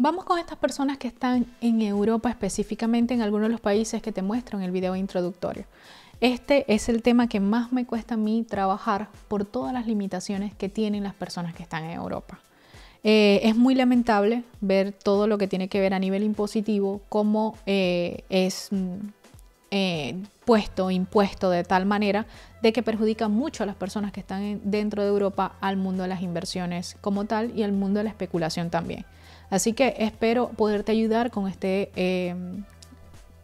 Vamos con estas personas que están en Europa, específicamente en algunos de los países que te muestro en el video introductorio. Este es el tema que más me cuesta a mí trabajar por todas las limitaciones que tienen las personas que están en Europa. Eh, es muy lamentable ver todo lo que tiene que ver a nivel impositivo, cómo eh, es mm, eh, puesto, impuesto de tal manera de que perjudica mucho a las personas que están dentro de Europa al mundo de las inversiones como tal y al mundo de la especulación también. Así que espero poderte ayudar con este eh,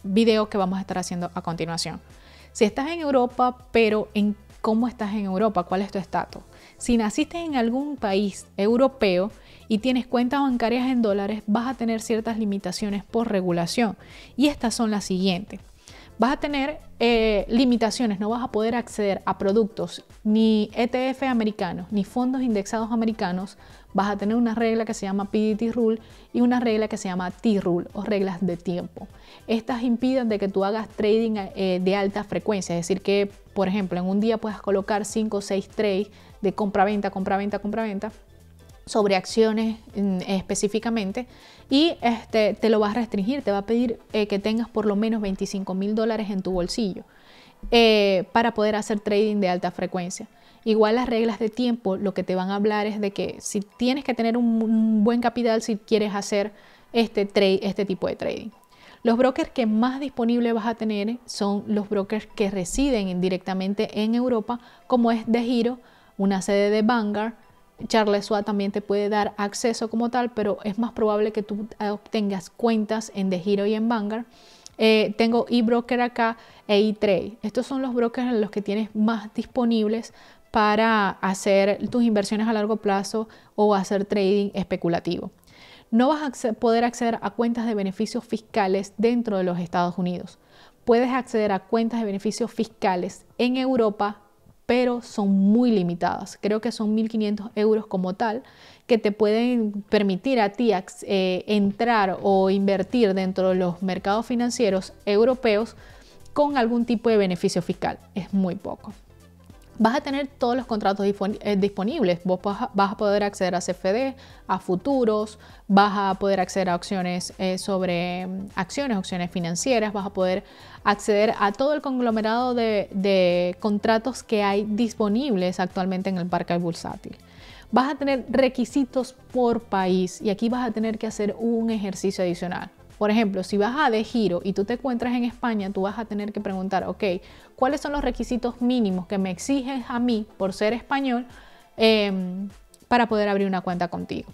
video que vamos a estar haciendo a continuación. Si estás en Europa, pero en cómo estás en Europa, cuál es tu estatus. Si naciste en algún país europeo y tienes cuentas bancarias en dólares, vas a tener ciertas limitaciones por regulación. Y estas son las siguientes vas a tener eh, limitaciones, no vas a poder acceder a productos ni ETF americanos, ni fondos indexados americanos, vas a tener una regla que se llama PDT Rule y una regla que se llama T-Rule o reglas de tiempo. Estas impiden de que tú hagas trading eh, de alta frecuencia, es decir, que por ejemplo en un día puedas colocar 5 o 6 trades de compra-venta, compra-venta, compra-venta. compra venta compra venta compra venta sobre acciones mm, específicamente y este, te lo vas a restringir, te va a pedir eh, que tengas por lo menos 25 mil dólares en tu bolsillo eh, para poder hacer trading de alta frecuencia. Igual las reglas de tiempo lo que te van a hablar es de que si tienes que tener un, buen capital si quieres hacer este, este tipo de trading. Los brokers que más disponible vas a tener son los brokers que residen directamente en Europa, como es De Giro, una sede de Vanguard, Charles Schwab también te puede dar acceso como tal, pero es más probable que tú obtengas cuentas en The Hero y en Vanguard. Eh, tengo eBroker acá e eTrade. Estos son los brokers en los que tienes más disponibles para hacer tus inversiones a largo plazo o hacer trading especulativo. No vas a poder acceder a cuentas de beneficios fiscales dentro de los Estados Unidos. Puedes acceder a cuentas de beneficios fiscales en Europa, pero son muy limitadas. Creo que son 1.500 euros como tal que te pueden permitir a ti eh, entrar o invertir dentro de los mercados financieros europeos con algún tipo de beneficio fiscal. Es muy poco vas a tener todos los contratos eh, disponibles. vas a poder acceder a CFD, a futuros, vas a poder acceder a opciones eh, sobre mm, acciones, opciones financieras, vas a poder acceder a todo el conglomerado de, contratos que hay disponibles actualmente en el parque bursátil. Vas a tener requisitos por país y aquí vas a tener que hacer un ejercicio adicional. Por ejemplo, si vas a de giro y tú te encuentras en España, tú vas a tener que preguntar, ok, ¿cuáles son los requisitos mínimos que me exigen a mí por ser español em, para poder abrir una cuenta contigo?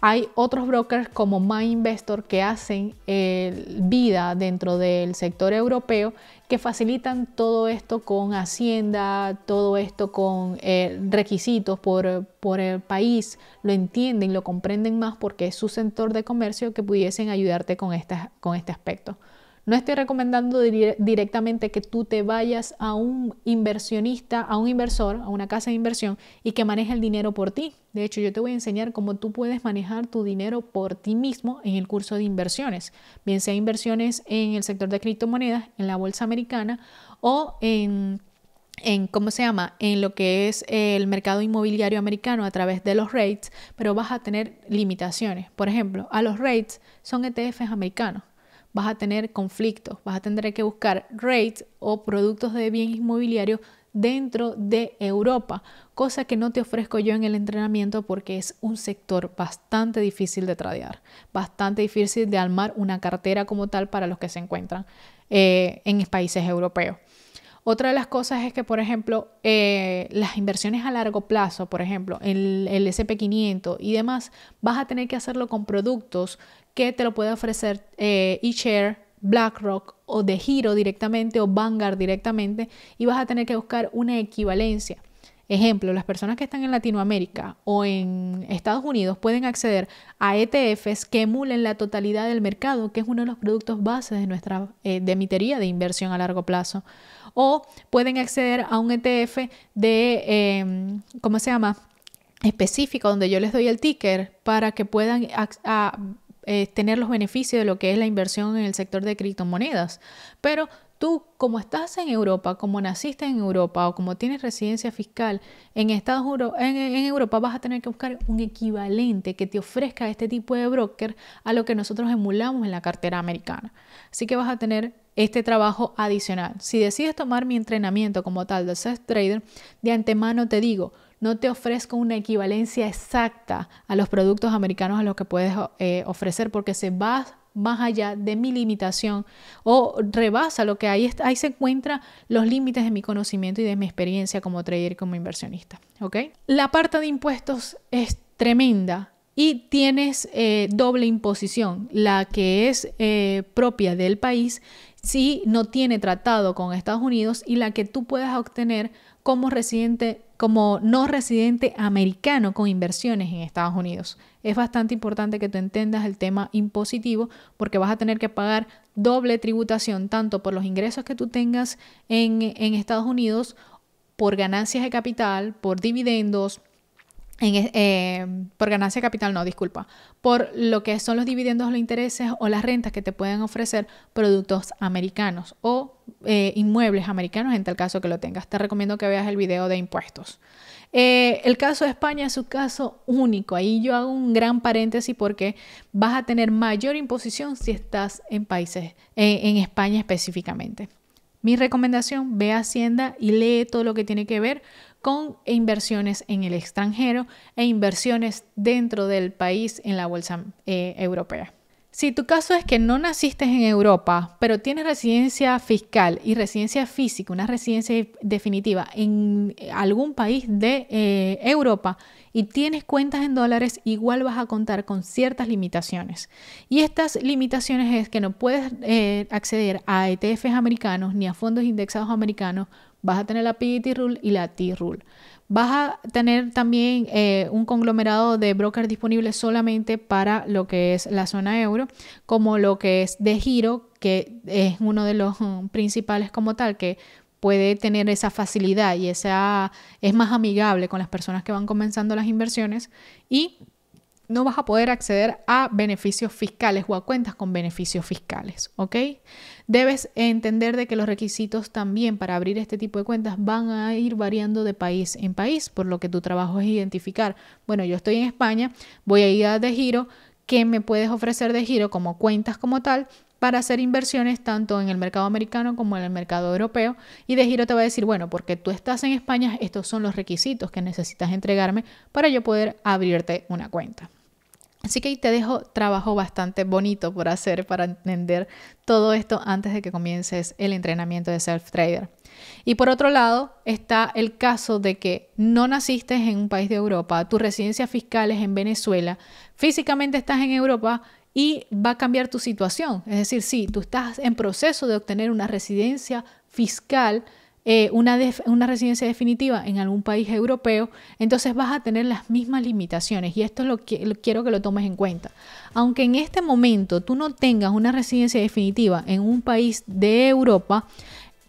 Hay otros brokers como MyInvestor que hacen eh, vida dentro del sector europeo que facilitan todo esto con Hacienda, todo esto con eh, requisitos por, por, el país, lo entienden, lo comprenden más porque es su sector de comercio que pudiesen ayudarte con, con este aspecto. No estoy recomendando directamente que tú te vayas a un inversionista, a un inversor, a una casa de inversión y que maneje el dinero por ti. De hecho, yo te voy a enseñar cómo tú puedes manejar tu dinero por ti mismo en el curso de inversiones, bien sea inversiones en el sector de criptomonedas, en la bolsa americana o en cómo se llama, en lo que es el mercado inmobiliario americano a través de los rates, pero vas a tener limitaciones. Por ejemplo, a los rates son ETFs americanos vas a tener conflictos, vas a tener que buscar rates o productos de bien inmobiliario dentro de Europa, cosa que no te ofrezco yo en el entrenamiento porque es un sector bastante difícil de tradear, bastante difícil de armar una cartera como tal para los que se encuentran eh, en países europeos. Otra de las cosas es que, por ejemplo, eh, las inversiones a largo plazo, por ejemplo, el, el SP500 y demás, vas a tener que hacerlo con productos que te lo puede ofrecer eh, eShare, BlackRock o de Giro directamente o Vanguard directamente y vas a tener que buscar una equivalencia. Ejemplo, las personas que están en Latinoamérica o en Estados Unidos pueden acceder a ETFs que emulen la totalidad del mercado, que es uno de los productos bases de nuestra eh, de de inversión a largo plazo. O pueden acceder a un ETF de, em, ¿cómo se llama? específico donde yo les doy el ticker para que puedan eh, tener los beneficios de lo que es la inversión en el sector de criptomonedas. Pero Tú, como estás en Europa, como naciste en Europa o como tienes residencia fiscal en Estados Unidos, en, Europa vas a tener que buscar un equivalente que te ofrezca este tipo de broker a lo que nosotros emulamos en la cartera americana. Así que vas a tener este trabajo adicional. Si decides tomar mi entrenamiento como tal de Seth trader, de antemano te digo, no te ofrezco una equivalencia exacta a los productos americanos a los que puedes eh, ofrecer porque se va más allá de mi limitación o rebasa lo que ahí, ahí se encuentran los límites de mi conocimiento y de mi experiencia como trader, y como inversionista. La parte de impuestos es tremenda y tienes eh, doble imposición, la que es eh, propia del país si no tiene tratado con Estados Unidos y la que tú puedes obtener como residente, como no residente americano con inversiones en Estados Unidos es bastante importante que tú entendas el tema impositivo porque vas a tener que pagar doble tributación tanto por los ingresos que tú tengas en, en Estados Unidos, por ganancias de capital, por dividendos, eh, por ganancia capital, no, disculpa, por lo que son los dividendos, los intereses o las rentas que te pueden ofrecer productos americanos o eh, inmuebles americanos en tal caso que lo tengas. Te recomiendo que veas el video de impuestos. Eh, el caso de España es un caso único. Ahí yo hago un gran paréntesis porque vas a tener mayor imposición si estás en países, en España específicamente. Mi recomendación, ve a Hacienda y lee todo lo que tiene que ver con inversiones en el extranjero e inversiones dentro del país en la bolsa eh, europea. Si tu caso es que no naciste en Europa, pero tienes residencia fiscal y residencia física, una residencia definitiva en algún país de eh, Europa y tienes cuentas en dólares, igual vas a contar con ciertas limitaciones. Y estas limitaciones es que no puedes eh, acceder a ETFs americanos ni a fondos indexados americanos. Vas a tener la PET Rule y la T-Rule. Vas a tener también eh, un conglomerado de brokers disponibles solamente para lo que es la zona euro, como lo que es de giro, que es uno de los mm, principales como tal, que puede tener esa facilidad y esa, es más amigable con las personas que van comenzando las inversiones y no vas a poder acceder a beneficios fiscales o a cuentas con beneficios fiscales, ¿ok? Debes entender de que los requisitos también para abrir este tipo de cuentas van a ir variando de país en país, por lo que tu trabajo es identificar, bueno, yo estoy en España, voy a ir de giro, ¿qué me puedes ofrecer de giro como cuentas como tal? para hacer inversiones tanto en el mercado americano como en el mercado europeo y de giro te va a decir, bueno, porque tú estás en España, estos son los requisitos que necesitas entregarme para yo poder abrirte una cuenta. Así que ahí te dejo trabajo bastante bonito por hacer para entender todo esto antes de que comiences el entrenamiento de self-trader. Y por otro lado está el caso de que no naciste en un país de Europa, tu residencia fiscal es en Venezuela, físicamente estás en Europa y va a cambiar tu situación. Es decir, si tú estás en proceso de obtener una residencia fiscal, eh, una, una, residencia definitiva en algún país europeo, entonces vas a tener las mismas limitaciones y esto es lo que quiero que lo tomes en cuenta. Aunque en este momento tú no tengas una residencia definitiva en un país de Europa,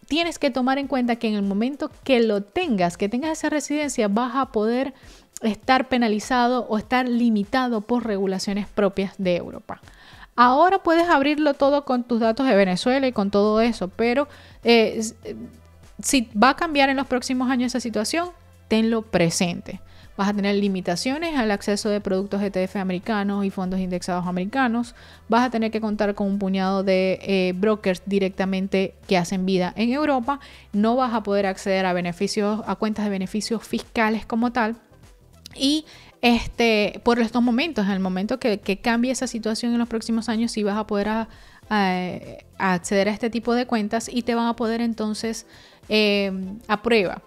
tienes que tomar en cuenta que en el momento que lo tengas, que tengas esa residencia, vas a poder estar penalizado o estar limitado por regulaciones propias de Europa. Ahora puedes abrirlo todo con tus datos de Venezuela y con todo eso, pero eh, eh, si va a cambiar en los próximos años esa situación, tenlo presente. Vas a tener limitaciones al acceso de productos ETF americanos y fondos indexados americanos. Vas a tener que contar con un puñado de eh, brokers directamente que hacen vida en Europa. No vas a poder acceder a beneficios, a cuentas de beneficios fiscales como tal. Y este, por estos momentos, en el momento que, que cambie esa situación en los próximos años, si vas a poder ah, eh, acceder a este tipo de cuentas y te van a poder entonces em, aprueba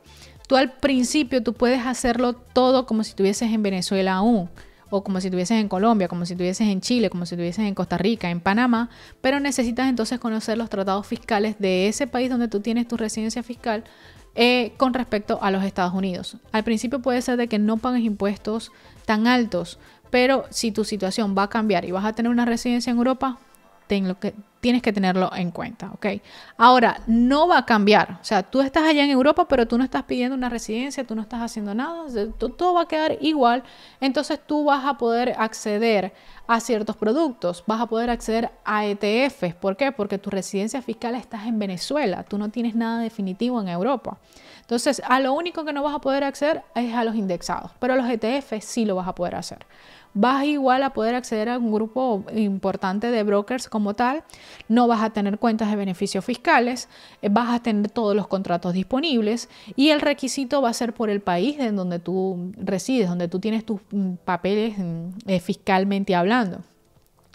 Tú al principio tú puedes hacerlo todo como si estuvieses en Venezuela aún, o como si estuvieses en Colombia, como si estuvieses en Chile, como si estuvieses en Costa Rica, en Panamá, pero necesitas entonces conocer los tratados fiscales de ese país donde tú tienes tu residencia fiscal eh, con respecto a los Estados Unidos. Al principio puede ser de que no pagues impuestos tan altos, pero si tu situación va a cambiar y vas a tener una residencia en Europa, ten, lo que, Tienes que tenerlo en cuenta, ¿ok? Ahora, no va a cambiar. O sea, tú estás allá en Europa, pero tú no estás pidiendo una residencia, tú no estás haciendo nada, todo va a quedar igual. Entonces tú vas a poder acceder a ciertos productos, vas a poder acceder a ETFs. ¿Por qué? Porque tu residencia fiscal estás en Venezuela, tú no tienes nada definitivo en Europa. Entonces, a lo único que no vas a poder acceder es a los indexados, pero los ETFs sí lo vas a poder hacer. Vas igual a poder acceder a un grupo importante de brokers como tal, no vas a tener cuentas de beneficios fiscales, eh, vas a tener todos los contratos disponibles y el requisito va a ser por el país en donde tú resides, donde tú tienes tus mm, papeles mm, eh, fiscalmente hablando.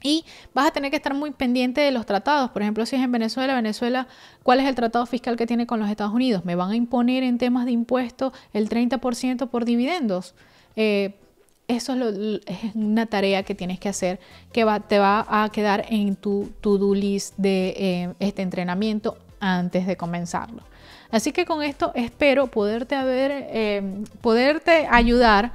Y vas a tener que estar muy pendiente de los tratados. Por ejemplo, si es en Venezuela, Venezuela, ¿cuál es el tratado fiscal que tiene con los Estados Unidos? ¿Me van a imponer en temas de impuestos el 30% por dividendos? Eh, eso es, una tarea que tienes que hacer que te va a quedar en tu to-do list de em, este entrenamiento antes de comenzarlo. Así que con esto espero poderte, haber, em, poderte ayudar.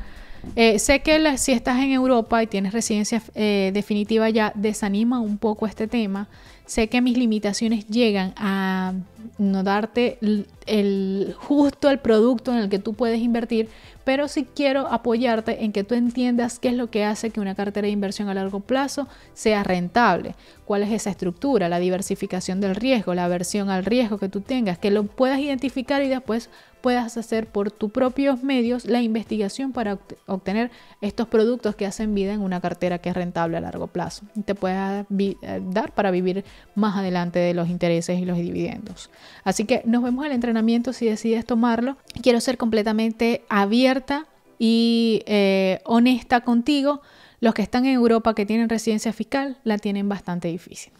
Eh, sé que si estás en Europa y tienes residencia eh, definitiva ya desanima un poco este tema sé que mis limitaciones llegan a no darte el, justo el producto en el que tú puedes invertir, pero sí quiero apoyarte en que tú entiendas qué es lo que hace que una cartera de inversión a largo plazo sea rentable, cuál es esa estructura, la diversificación del riesgo, la aversión al riesgo que tú tengas, que lo puedas identificar y después puedas hacer por tus propios medios la investigación para obtener estos productos que hacen vida en una cartera que es rentable a largo plazo. Te puedes eh, dar para vivir más adelante de los intereses y los dividendos. Así que nos vemos al entrenamiento si decides tomarlo. Quiero ser completamente abierta y eh, honesta contigo. Los que están en Europa que tienen residencia fiscal la tienen bastante difícil.